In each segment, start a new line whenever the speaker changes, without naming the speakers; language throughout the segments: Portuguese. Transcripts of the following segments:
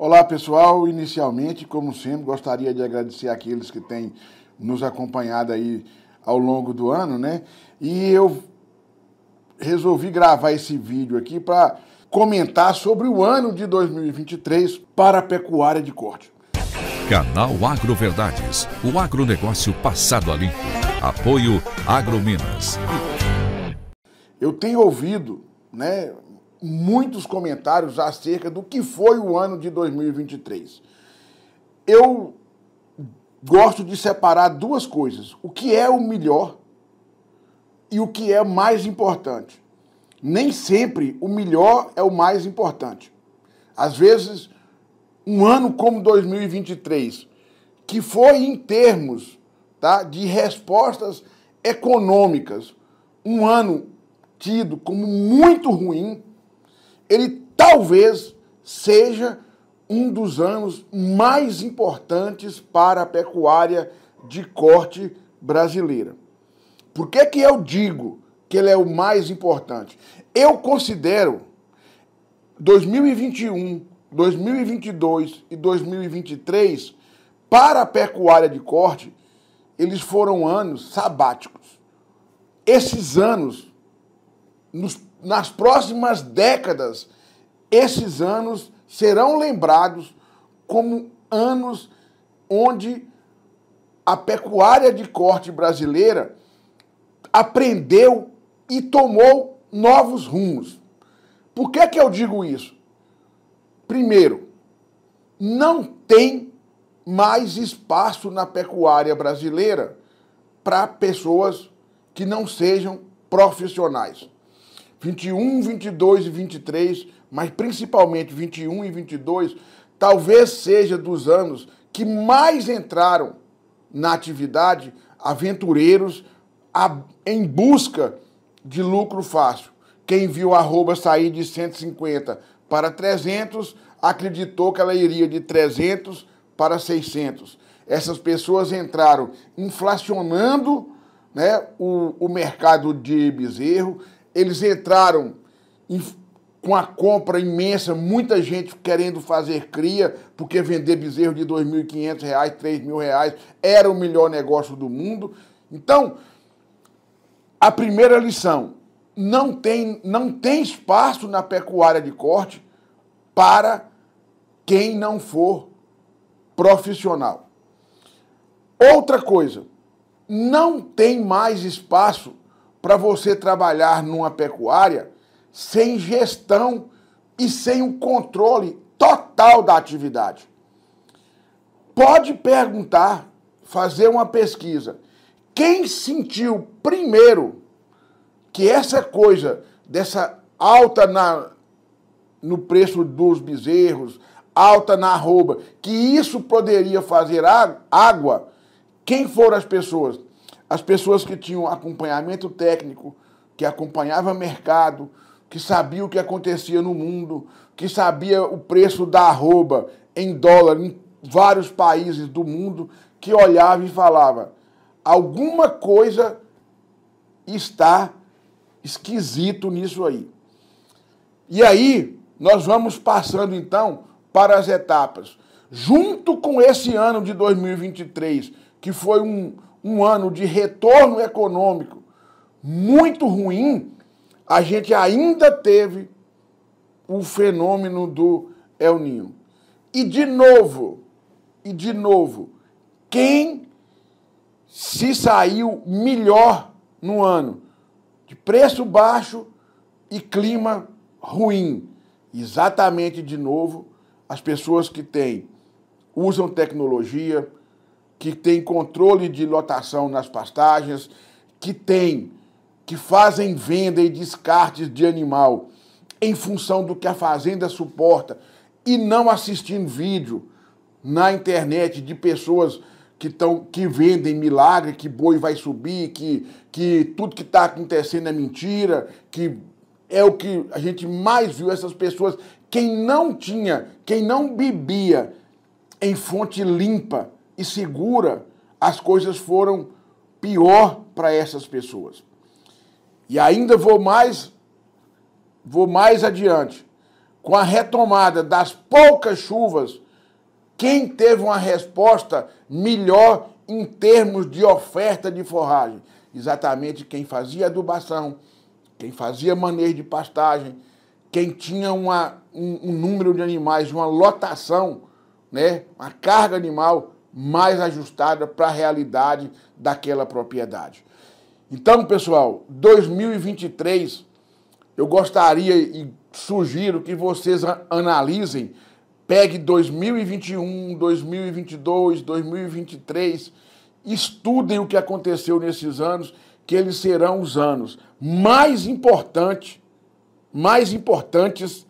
Olá pessoal, inicialmente, como sempre, gostaria de agradecer aqueles que têm nos acompanhado aí ao longo do ano, né? E eu resolvi gravar esse vídeo aqui para comentar sobre o ano de 2023 para a pecuária de corte. Canal Agro Verdades, o agronegócio passado a limpo. Apoio AgroMinas. Eu tenho ouvido, né, muitos comentários acerca do que foi o ano de 2023. Eu gosto de separar duas coisas: o que é o melhor e o que é mais importante. Nem sempre o melhor é o mais importante. Às vezes, um ano como 2023, que foi em termos tá, de respostas econômicas, um ano tido como muito ruim, ele talvez seja um dos anos mais importantes para a pecuária de corte brasileira. Por que, que eu digo que ele é o mais importante? Eu considero 2021, 2022 e 2023 para a pecuária de corte, eles foram anos sabáticos. Esses anos nos nas próximas décadas, esses anos serão lembrados como anos onde a pecuária de corte brasileira aprendeu e tomou novos rumos. Por que, que eu digo isso? Primeiro, não tem mais espaço na pecuária brasileira para pessoas que não sejam profissionais. 21, 22 e 23, mas principalmente 21 e 22, talvez seja dos anos que mais entraram na atividade aventureiros em busca de lucro fácil. Quem viu a arroba sair de 150 para 300 acreditou que ela iria de 300 para 600. Essas pessoas entraram inflacionando né, o, o mercado de bezerro, eles entraram em, com a compra imensa, muita gente querendo fazer cria, porque vender bezerro de R$ 2.500, R$ reais era o melhor negócio do mundo. Então, a primeira lição, não tem, não tem espaço na pecuária de corte para quem não for profissional. Outra coisa, não tem mais espaço para você trabalhar numa pecuária sem gestão e sem o controle total da atividade. Pode perguntar, fazer uma pesquisa. Quem sentiu primeiro que essa coisa dessa alta na, no preço dos bezerros, alta na arroba, que isso poderia fazer água, quem foram as pessoas? As pessoas que tinham acompanhamento técnico, que acompanhava mercado, que sabia o que acontecia no mundo, que sabia o preço da arroba em dólar em vários países do mundo, que olhava e falava: alguma coisa está esquisito nisso aí. E aí nós vamos passando então para as etapas. Junto com esse ano de 2023, que foi um, um ano de retorno econômico muito ruim, a gente ainda teve o fenômeno do El Ninho. E de novo, e de novo, quem se saiu melhor no ano? De preço baixo e clima ruim. Exatamente de novo, as pessoas que têm, usam tecnologia, que tem controle de lotação nas pastagens, que tem, que fazem venda e descartes de animal em função do que a fazenda suporta e não assistindo vídeo na internet de pessoas que, tão, que vendem milagre, que boi vai subir, que, que tudo que está acontecendo é mentira, que é o que a gente mais viu essas pessoas. Quem não tinha, quem não bebia em fonte limpa, e segura, as coisas foram pior para essas pessoas. E ainda vou mais vou mais adiante. Com a retomada das poucas chuvas, quem teve uma resposta melhor em termos de oferta de forragem? Exatamente quem fazia adubação, quem fazia manejo de pastagem, quem tinha uma, um, um número de animais, uma lotação, né, uma carga animal mais ajustada para a realidade daquela propriedade. Então, pessoal, 2023, eu gostaria e sugiro que vocês analisem, pegue 2021, 2022, 2023, estudem o que aconteceu nesses anos, que eles serão os anos mais importantes, mais importantes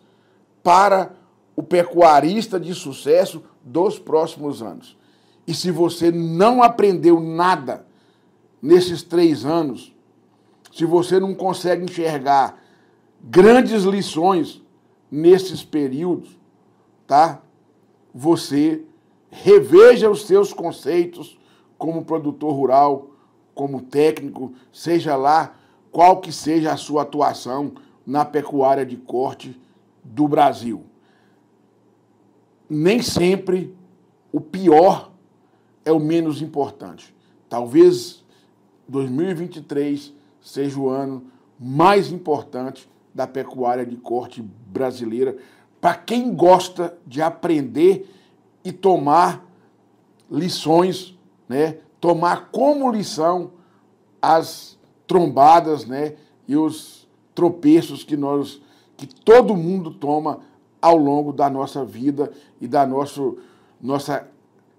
para o pecuarista de sucesso dos próximos anos. E se você não aprendeu nada nesses três anos, se você não consegue enxergar grandes lições nesses períodos, tá? Você reveja os seus conceitos como produtor rural, como técnico, seja lá qual que seja a sua atuação na pecuária de corte do Brasil. Nem sempre o pior é o menos importante. Talvez 2023 seja o ano mais importante da pecuária de corte brasileira para quem gosta de aprender e tomar lições, né? Tomar como lição as trombadas, né? E os tropeços que nós, que todo mundo toma ao longo da nossa vida e da nosso, nossa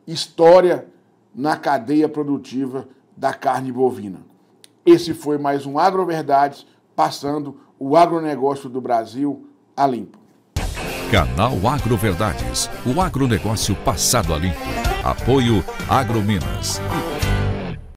história na cadeia produtiva da carne bovina. Esse foi mais um Agroverdades, passando o agronegócio do Brasil a limpo. Canal Agroverdades, o agronegócio passado a limpo. Apoio AgroMinas.